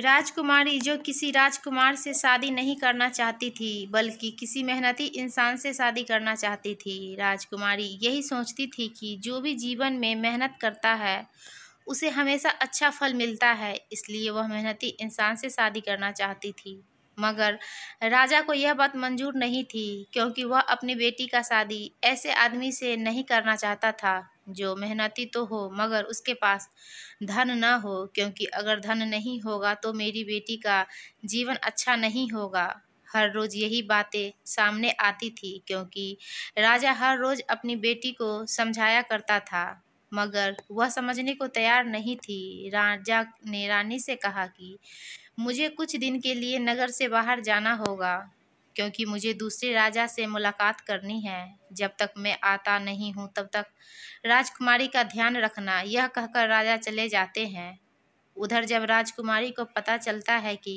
राजकुमारी जो किसी राजकुमार से शादी नहीं करना चाहती थी बल्कि किसी मेहनती इंसान से शादी करना चाहती थी राजकुमारी यही सोचती थी कि जो भी जीवन में मेहनत करता है उसे हमेशा अच्छा फल मिलता है इसलिए वह मेहनती इंसान से शादी करना चाहती थी मगर राजा को यह बात मंजूर नहीं थी क्योंकि वह अपनी बेटी का शादी ऐसे आदमी से नहीं करना चाहता था जो मेहनती तो हो मगर उसके पास धन न हो क्योंकि अगर धन नहीं होगा तो मेरी बेटी का जीवन अच्छा नहीं होगा हर रोज़ यही बातें सामने आती थी क्योंकि राजा हर रोज़ अपनी बेटी को समझाया करता था मगर वह समझने को तैयार नहीं थी राजा ने रानी से कहा कि मुझे कुछ दिन के लिए नगर से बाहर जाना होगा क्योंकि मुझे दूसरे राजा से मुलाकात करनी है जब तक मैं आता नहीं हूँ तब तक राजकुमारी का ध्यान रखना यह कहकर राजा चले जाते हैं उधर जब राजकुमारी को पता चलता है कि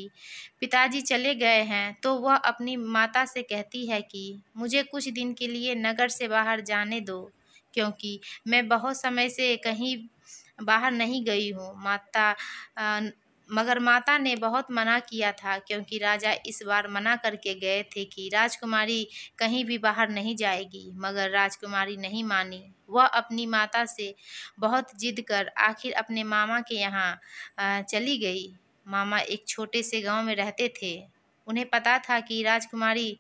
पिताजी चले गए हैं तो वह अपनी माता से कहती है कि मुझे कुछ दिन के लिए नगर से बाहर जाने दो क्योंकि मैं बहुत समय से कहीं बाहर नहीं गई हूँ माता मगर माता ने बहुत मना किया था क्योंकि राजा इस बार मना करके गए थे कि राजकुमारी कहीं भी बाहर नहीं जाएगी मगर राजकुमारी नहीं मानी वह अपनी माता से बहुत जिद कर आखिर अपने मामा के यहाँ चली गई मामा एक छोटे से गांव में रहते थे उन्हें पता था कि राजकुमारी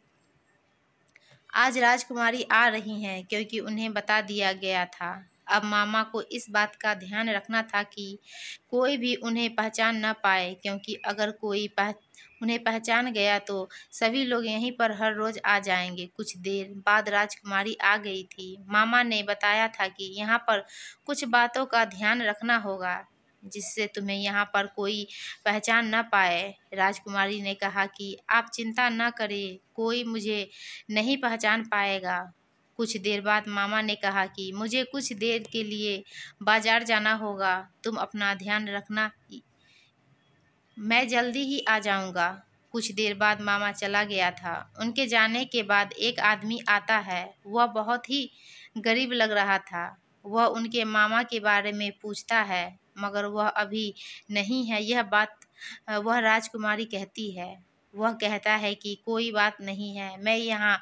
आज राजकुमारी आ रही हैं क्योंकि उन्हें बता दिया गया था अब मामा को इस बात का ध्यान रखना था कि कोई भी उन्हें पहचान ना पाए क्योंकि अगर कोई पह उन्हें पहचान गया तो सभी लोग यहीं पर हर रोज़ आ जाएंगे कुछ देर बाद राजकुमारी आ गई थी मामा ने बताया था कि यहाँ पर कुछ बातों का ध्यान रखना होगा जिससे तुम्हें यहाँ पर कोई पहचान ना पाए राजकुमारी ने कहा कि आप चिंता न करें कोई मुझे नहीं पहचान पाएगा कुछ देर बाद मामा ने कहा कि मुझे कुछ देर के लिए बाजार जाना होगा तुम अपना ध्यान रखना मैं जल्दी ही आ जाऊंगा कुछ देर बाद मामा चला गया था उनके जाने के बाद एक आदमी आता है वह बहुत ही गरीब लग रहा था वह उनके मामा के बारे में पूछता है मगर वह अभी नहीं है यह बात वह राजकुमारी कहती है वह कहता है कि कोई बात नहीं है मैं यहाँ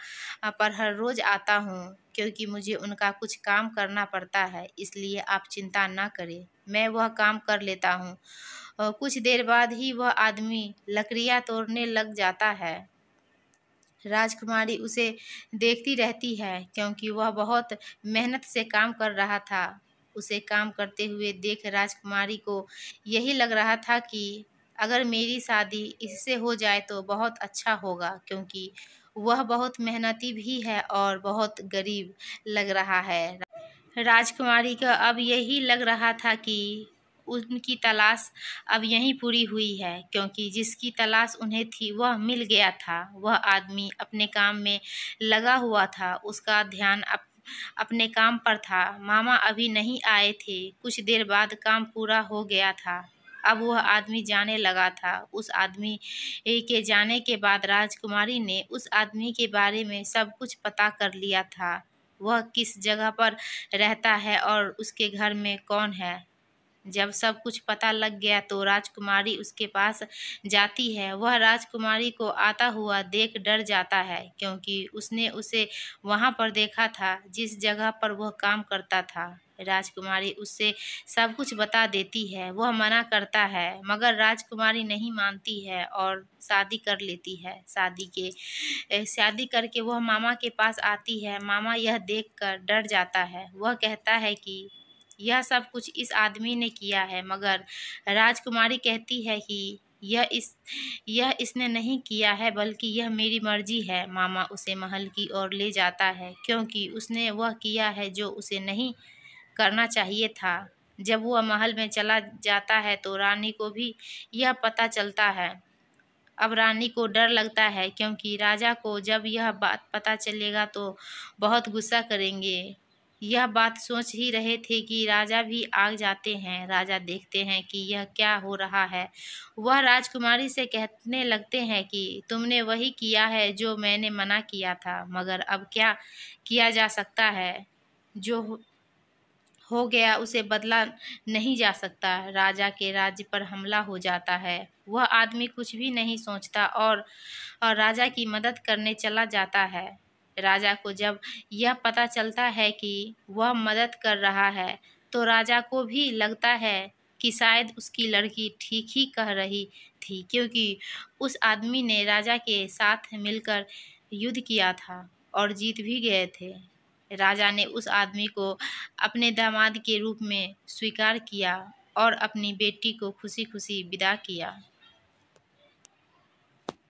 पर हर रोज़ आता हूँ क्योंकि मुझे उनका कुछ काम करना पड़ता है इसलिए आप चिंता ना करें मैं वह काम कर लेता हूँ कुछ देर बाद ही वह आदमी लकड़ियाँ तोड़ने लग जाता है राजकुमारी उसे देखती रहती है क्योंकि वह बहुत मेहनत से काम कर रहा था उसे काम करते हुए देख राजकुमारी को यही लग रहा था कि अगर मेरी शादी इससे हो जाए तो बहुत अच्छा होगा क्योंकि वह बहुत मेहनती भी है और बहुत गरीब लग रहा है राजकुमारी का अब यही लग रहा था कि उनकी तलाश अब यहीं पूरी हुई है क्योंकि जिसकी तलाश उन्हें थी वह मिल गया था वह आदमी अपने काम में लगा हुआ था उसका ध्यान अप, अपने काम पर था मामा अभी नहीं आए थे कुछ देर बाद काम पूरा हो गया था अब वह आदमी जाने लगा था उस आदमी के जाने के बाद राजकुमारी ने उस आदमी के बारे में सब कुछ पता कर लिया था वह किस जगह पर रहता है और उसके घर में कौन है जब सब कुछ पता लग गया तो राजकुमारी उसके पास जाती है वह राजकुमारी को आता हुआ देख डर जाता है क्योंकि उसने उसे वहाँ पर देखा था जिस जगह पर वह काम करता था राजकुमारी उससे सब कुछ बता देती है वह मना करता है मगर राजकुमारी नहीं मानती है और शादी कर लेती है शादी के शादी करके वह मामा के पास आती है मामा यह देखकर डर जाता है वह कहता है कि यह सब कुछ इस आदमी ने किया है मगर राजकुमारी कहती है कि यह इस यह इसने नहीं किया है बल्कि यह मेरी मर्जी है मामा उसे महल की ओर ले जाता है क्योंकि उसने वह किया है जो उसे नहीं करना चाहिए था जब वह महल में चला जाता है तो रानी को भी यह पता चलता है अब रानी को डर लगता है क्योंकि राजा को जब यह बात पता चलेगा तो बहुत गुस्सा करेंगे यह बात सोच ही रहे थे कि राजा भी आग जाते हैं राजा देखते हैं कि यह क्या हो रहा है वह राजकुमारी से कहने लगते हैं कि तुमने वही किया है जो मैंने मना किया था मगर अब क्या किया जा सकता है जो हो गया उसे बदला नहीं जा सकता राजा के राज्य पर हमला हो जाता है वह आदमी कुछ भी नहीं सोचता और, और राजा की मदद करने चला जाता है राजा को जब यह पता चलता है कि वह मदद कर रहा है तो राजा को भी लगता है कि शायद उसकी लड़की ठीक ही कह रही थी क्योंकि उस आदमी ने राजा के साथ मिलकर युद्ध किया था और जीत भी गए थे राजा ने उस आदमी को अपने दामाद के रूप में स्वीकार किया और अपनी बेटी को खुशी खुशी विदा किया